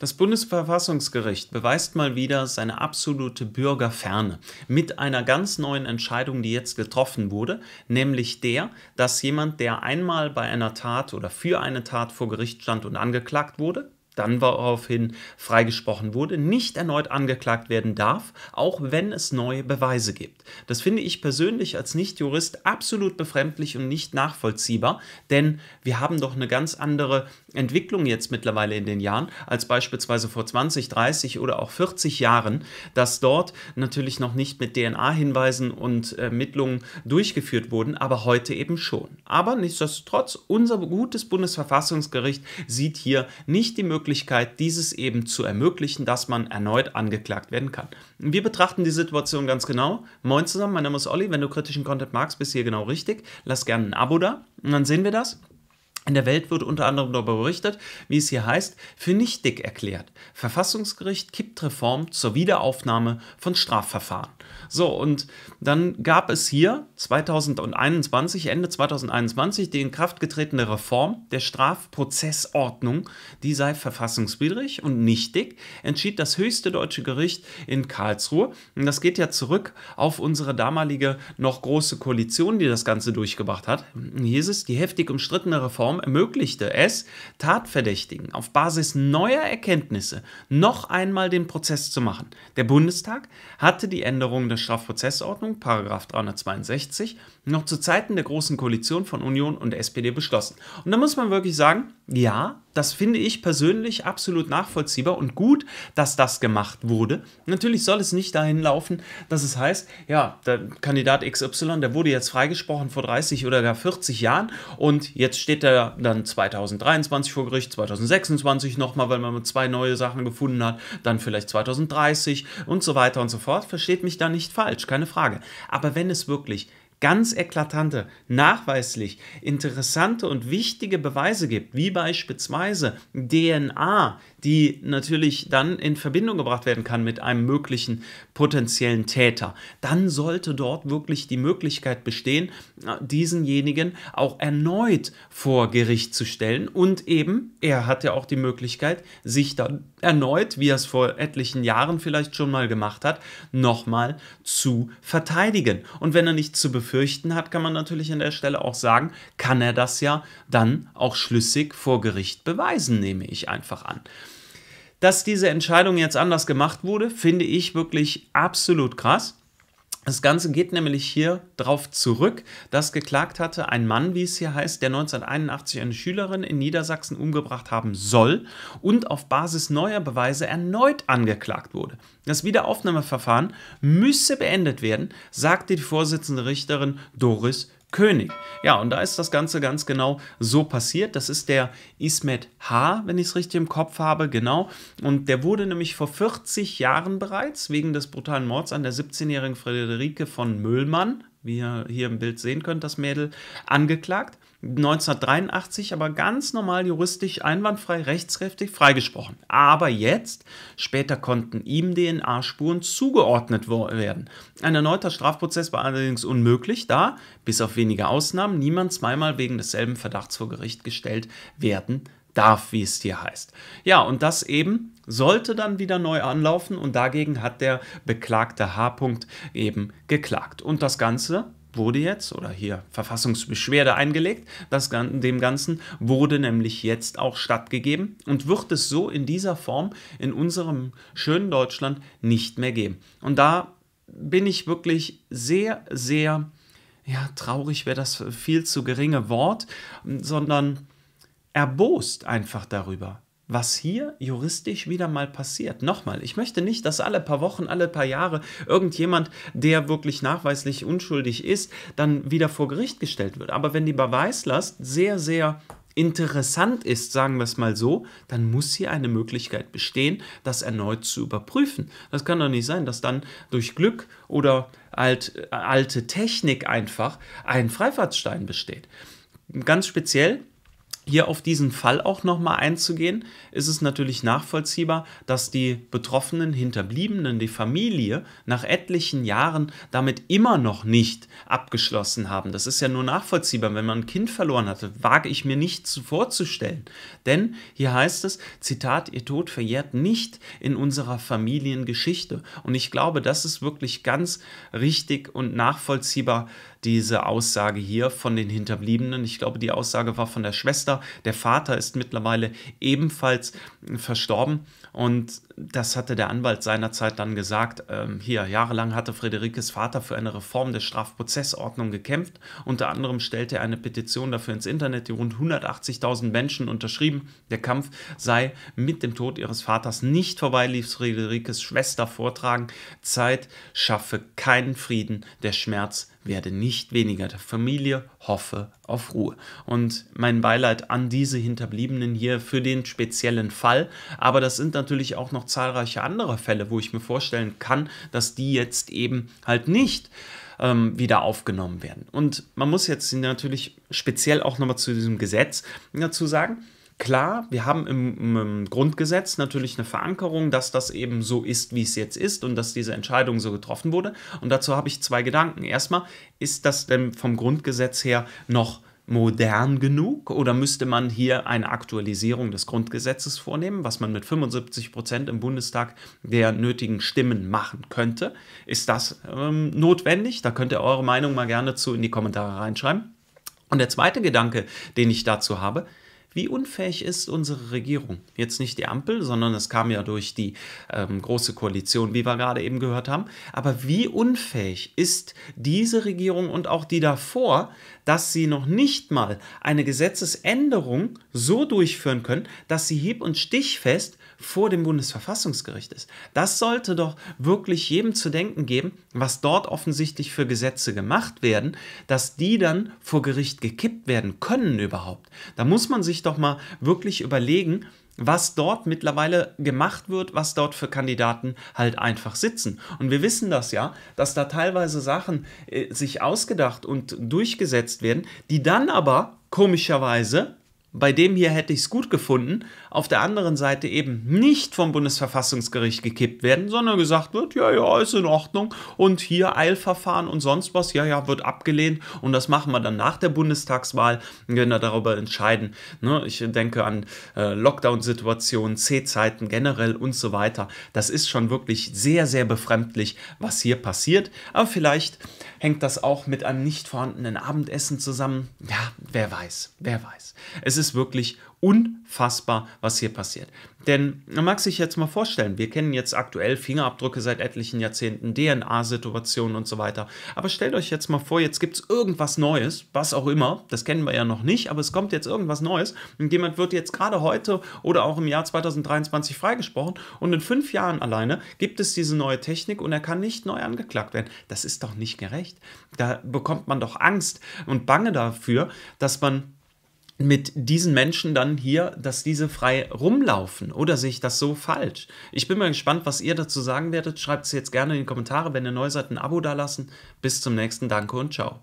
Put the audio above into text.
Das Bundesverfassungsgericht beweist mal wieder seine absolute Bürgerferne mit einer ganz neuen Entscheidung, die jetzt getroffen wurde, nämlich der, dass jemand, der einmal bei einer Tat oder für eine Tat vor Gericht stand und angeklagt wurde, dann woraufhin freigesprochen wurde, nicht erneut angeklagt werden darf, auch wenn es neue Beweise gibt. Das finde ich persönlich als Nichtjurist absolut befremdlich und nicht nachvollziehbar, denn wir haben doch eine ganz andere Entwicklung jetzt mittlerweile in den Jahren als beispielsweise vor 20, 30 oder auch 40 Jahren, dass dort natürlich noch nicht mit DNA-Hinweisen und äh, Ermittlungen durchgeführt wurden, aber heute eben schon. Aber nichtsdestotrotz, unser gutes Bundesverfassungsgericht sieht hier nicht die Möglichkeit, dieses eben zu ermöglichen, dass man erneut angeklagt werden kann. Wir betrachten die Situation ganz genau. Moin zusammen, mein Name ist Olli. Wenn du kritischen Content magst, bist du hier genau richtig. Lass gerne ein Abo da und dann sehen wir das. In der Welt wurde unter anderem darüber berichtet, wie es hier heißt, für nichtig erklärt. Verfassungsgericht kippt Reform zur Wiederaufnahme von Strafverfahren. So, und dann gab es hier 2021, Ende 2021, die in Kraft getretene Reform der Strafprozessordnung, die sei verfassungswidrig und nichtig, entschied das höchste deutsche Gericht in Karlsruhe. Und das geht ja zurück auf unsere damalige noch große Koalition, die das Ganze durchgebracht hat. Hier ist es, die heftig umstrittene Reform ermöglichte es, Tatverdächtigen auf Basis neuer Erkenntnisse noch einmal den Prozess zu machen. Der Bundestag hatte die Änderung Änderung der Strafprozessordnung, Paragraf 362, noch zu Zeiten der Großen Koalition von Union und SPD beschlossen. Und da muss man wirklich sagen, ja, das finde ich persönlich absolut nachvollziehbar und gut, dass das gemacht wurde. Natürlich soll es nicht dahin laufen, dass es heißt, ja, der Kandidat XY, der wurde jetzt freigesprochen vor 30 oder gar 40 Jahren und jetzt steht er dann 2023 vor Gericht, 2026 nochmal, weil man zwei neue Sachen gefunden hat, dann vielleicht 2030 und so weiter und so fort. Versteht mich da nicht falsch, keine Frage. Aber wenn es wirklich ganz eklatante, nachweislich interessante und wichtige Beweise gibt, wie beispielsweise DNA, die natürlich dann in Verbindung gebracht werden kann mit einem möglichen potenziellen Täter, dann sollte dort wirklich die Möglichkeit bestehen, diesenjenigen auch erneut vor Gericht zu stellen. Und eben, er hat ja auch die Möglichkeit, sich dann erneut, wie er es vor etlichen Jahren vielleicht schon mal gemacht hat, nochmal zu verteidigen. Und wenn er nicht zu befürchten befürchten hat, kann man natürlich an der Stelle auch sagen, kann er das ja dann auch schlüssig vor Gericht beweisen, nehme ich einfach an. Dass diese Entscheidung jetzt anders gemacht wurde, finde ich wirklich absolut krass. Das Ganze geht nämlich hier darauf zurück, dass geklagt hatte ein Mann, wie es hier heißt, der 1981 eine Schülerin in Niedersachsen umgebracht haben soll und auf Basis neuer Beweise erneut angeklagt wurde. Das Wiederaufnahmeverfahren müsse beendet werden, sagte die Vorsitzende Richterin Doris König. Ja, und da ist das Ganze ganz genau so passiert. Das ist der Ismet H., wenn ich es richtig im Kopf habe, genau. Und der wurde nämlich vor 40 Jahren bereits wegen des brutalen Mords an der 17-jährigen Friederike von Müllmann, wie ihr hier im Bild sehen könnt, das Mädel, angeklagt. 1983 aber ganz normal juristisch einwandfrei rechtskräftig freigesprochen. Aber jetzt, später konnten ihm DNA-Spuren zugeordnet werden. Ein erneuter Strafprozess war allerdings unmöglich, da, bis auf wenige Ausnahmen, niemand zweimal wegen desselben Verdachts vor Gericht gestellt werden darf, wie es hier heißt. Ja, und das eben sollte dann wieder neu anlaufen und dagegen hat der beklagte H-Punkt eben geklagt. Und das Ganze wurde jetzt, oder hier Verfassungsbeschwerde eingelegt, das, dem Ganzen wurde nämlich jetzt auch stattgegeben und wird es so in dieser Form in unserem schönen Deutschland nicht mehr geben. Und da bin ich wirklich sehr, sehr, ja, traurig wäre das viel zu geringe Wort, sondern erbost einfach darüber, was hier juristisch wieder mal passiert. Nochmal, ich möchte nicht, dass alle paar Wochen, alle paar Jahre irgendjemand, der wirklich nachweislich unschuldig ist, dann wieder vor Gericht gestellt wird. Aber wenn die Beweislast sehr, sehr interessant ist, sagen wir es mal so, dann muss hier eine Möglichkeit bestehen, das erneut zu überprüfen. Das kann doch nicht sein, dass dann durch Glück oder alt, äh, alte Technik einfach ein Freifahrtsstein besteht. Ganz speziell hier auf diesen Fall auch nochmal einzugehen, ist es natürlich nachvollziehbar, dass die betroffenen Hinterbliebenen, die Familie, nach etlichen Jahren damit immer noch nicht abgeschlossen haben. Das ist ja nur nachvollziehbar. Wenn man ein Kind verloren hatte, wage ich mir nicht vorzustellen. Denn hier heißt es, Zitat, ihr Tod verjährt nicht in unserer Familiengeschichte. Und ich glaube, das ist wirklich ganz richtig und nachvollziehbar diese Aussage hier von den Hinterbliebenen. Ich glaube, die Aussage war von der Schwester. Der Vater ist mittlerweile ebenfalls äh, verstorben. Und das hatte der Anwalt seinerzeit dann gesagt. Ähm, hier, jahrelang hatte Frederikes Vater für eine Reform der Strafprozessordnung gekämpft. Unter anderem stellte er eine Petition dafür ins Internet, die rund 180.000 Menschen unterschrieben. Der Kampf sei mit dem Tod ihres Vaters nicht vorbei, ließ Frederikes Schwester vortragen. Zeit schaffe keinen Frieden, der Schmerz werde nicht weniger. Der Familie hoffe auf Ruhe. Und mein Beileid an diese Hinterbliebenen hier für den speziellen Fall. Aber das sind natürlich auch noch zahlreiche andere Fälle, wo ich mir vorstellen kann, dass die jetzt eben halt nicht ähm, wieder aufgenommen werden. Und man muss jetzt natürlich speziell auch nochmal zu diesem Gesetz dazu sagen, klar, wir haben im, im, Grundgesetz natürlich eine Verankerung, dass das eben so ist, wie es jetzt ist und dass diese Entscheidung so getroffen wurde. Und dazu habe ich zwei Gedanken. Erstmal, ist das denn vom Grundgesetz her noch modern genug oder müsste man hier eine Aktualisierung des Grundgesetzes vornehmen, was man mit 75 Prozent im Bundestag der nötigen Stimmen machen könnte? Ist das ähm, notwendig? Da könnt ihr eure Meinung mal gerne zu in die Kommentare reinschreiben. Und der zweite Gedanke, den ich dazu habe, wie unfähig ist unsere Regierung. Jetzt nicht die Ampel, sondern es kam ja durch die ähm, Große Koalition, wie wir gerade eben gehört haben. Aber wie unfähig ist diese Regierung und auch die davor, dass sie noch nicht mal eine Gesetzesänderung so durchführen können, dass sie hieb- und stichfest vor dem Bundesverfassungsgericht ist. Das sollte doch wirklich jedem zu denken geben, was dort offensichtlich für Gesetze gemacht werden, dass die dann vor Gericht gekippt werden können überhaupt. Da muss man sich doch mal wirklich überlegen, was dort mittlerweile gemacht wird, was dort für Kandidaten halt einfach sitzen. Und wir wissen das ja, dass da teilweise Sachen äh, sich ausgedacht und durchgesetzt werden, die dann aber komischerweise bei dem hier hätte ich es gut gefunden, auf der anderen Seite eben nicht vom Bundesverfassungsgericht gekippt werden, sondern gesagt wird, ja, ja, ist in Ordnung und hier Eilverfahren und sonst was, ja, ja, wird abgelehnt und das machen wir dann nach der Bundestagswahl, wenn wir darüber entscheiden. Ne, ich denke an äh, Lockdown-Situationen, C-Zeiten generell und so weiter. Das ist schon wirklich sehr, sehr befremdlich, was hier passiert, aber vielleicht Hängt das auch mit einem nicht vorhandenen Abendessen zusammen? Ja, wer weiß, wer weiß. Es ist wirklich unfassbar, was hier passiert. Denn man mag sich jetzt mal vorstellen, wir kennen jetzt aktuell Fingerabdrücke seit etlichen Jahrzehnten, DNA-Situationen und so weiter. Aber stellt euch jetzt mal vor, jetzt gibt es irgendwas Neues, was auch immer, das kennen wir ja noch nicht, aber es kommt jetzt irgendwas Neues und jemand wird jetzt gerade heute oder auch im Jahr 2023 freigesprochen und in fünf Jahren alleine gibt es diese neue Technik und er kann nicht neu angeklagt werden. Das ist doch nicht gerecht. Da bekommt man doch Angst und Bange dafür, dass man mit diesen Menschen dann hier, dass diese frei rumlaufen oder sehe ich das so falsch? Ich bin mal gespannt, was ihr dazu sagen werdet. Schreibt es jetzt gerne in die Kommentare. Wenn ihr neu seid, ein Abo dalassen. Bis zum nächsten Danke und ciao.